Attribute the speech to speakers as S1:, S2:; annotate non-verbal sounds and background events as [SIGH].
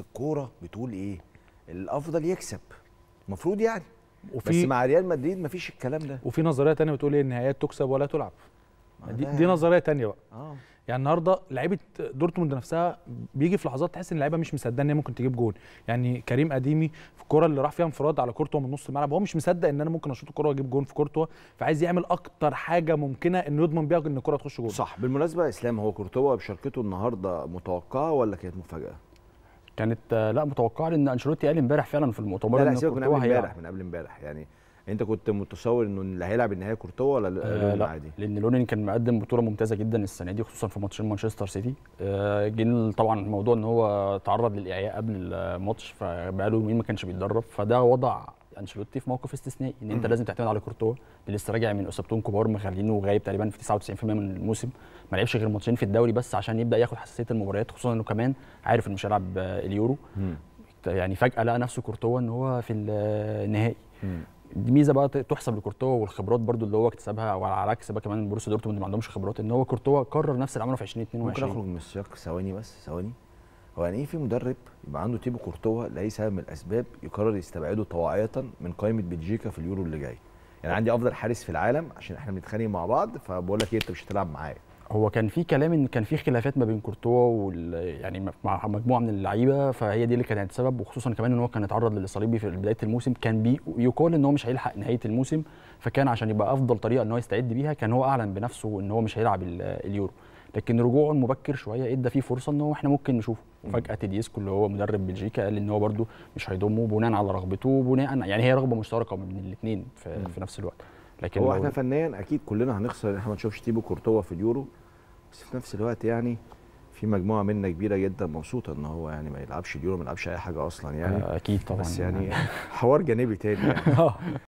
S1: بس الكوره بتقول ايه الافضل يكسب المفروض يعني وفي بس مع
S2: ريال مدريد مفيش الكلام ده وفي نظريه تانية بتقول ايه النهائيات تكسب ولا تلعب دي, دي نظريه تانية بقى آه. يعني النهارده لعيبه دورتموند نفسها بيجي في لحظات تحس ان اللعيبه مش مصدقه ان هي ممكن تجيب جول يعني كريم اديمي في الكره اللي راح فيها انفراد على كورتوا من نص الملعب هو مش مصدق ان انا ممكن اشوط الكره واجيب جول في كورتوا فعايز يعمل اكتر حاجه ممكنه انه يضمن بيها ان الكره تخش جول صح بالمناسبه اسلام هو كورتوا بشركته النهارده متوقعه ولا كانت مفاجاه
S3: كانت آه، لا متوقعه لان انشيلوتي قال امبارح فعلا في المؤتمر لا لا سيبك من قبل امبارح من
S1: قبل امبارح يعني
S3: انت كنت متصور انه اللي هيلعب النهائي كورتوا ولا آه لا عادي؟ لان لونين كان مقدم بطوله ممتازه جدا السنه دي خصوصا في ماتشين مانشستر سيتي آه جن طبعا الموضوع ان هو تعرض للاعياء قبل الماتش فبقاله يومين ما كانش بيتدرب فده وضع انشيلوتي في موقف استثنائي ان انت لازم تعتمد على كورتوا اللي لسه راجع من اصابتين كبار مخلينه غايب تقريبا في 99% من الموسم ما لعبش غير ماتشين في الدوري بس عشان يبدا ياخد حساسيه المباريات خصوصا انه كمان عارف انه مش هيلعب آه، اليورو يعني فجاه لقى نفسه كورتوا ان هو في آه، النهائي دي ميزه بقى تحسب لكورتوا والخبرات برده اللي هو اكتسبها وعلى عكس بقى كمان بروسيا دورتموند ما عندهمش خبرات ان هو كورتوا كرر نفس اللي عمله في 2022 ممكن اخرج من السياق ثواني بس ثواني هو يعني ايه في مدرب
S1: يبقى عنده تيبو كورتوا لاي سبب من الاسباب يقرر يستبعده طواعيه من قائمه بلجيكا في اليورو
S3: اللي جاي يعني عندي افضل حارس في العالم عشان احنا بنتخانق مع بعض فبقول لك ايه انت مش هتلعب معايا هو كان في كلام ان كان في خلافات ما بين كورتوا وال يعني مع مجموعه من اللعيبه فهي دي اللي كانت سبب وخصوصا كمان ان هو كان اتعرض للصليبي في بدايه الموسم كان بي يقال ان هو مش هيلحق نهايه الموسم فكان عشان يبقى افضل طريقه ان هو يستعد بيها كان هو اعلن بنفسه ان هو مش هيلعب اليورو لكن رجوعه المبكر شويه ادى فيه فرصه ان هو احنا ممكن نشوفه فجاه تيديسكو اللي هو مدرب بلجيكا قال ان هو برده مش هيضمه بناء على رغبته وبناء يعني هي رغبه مشتركه من الاثنين في, في نفس الوقت لكن هو احنا
S1: فنيا اكيد كلنا هنخسر احنا ما نشوفش تيبو كورتوا في اليورو بس في نفس الوقت يعني في مجموعه منا كبيره جدا مبسوطه ان هو يعني ما يلعبش اليورو ما يلعبش اي حاجه اصلا يعني اكيد طبعا بس يعني حوار جانبي تاني يعني [LAUGHS] آه.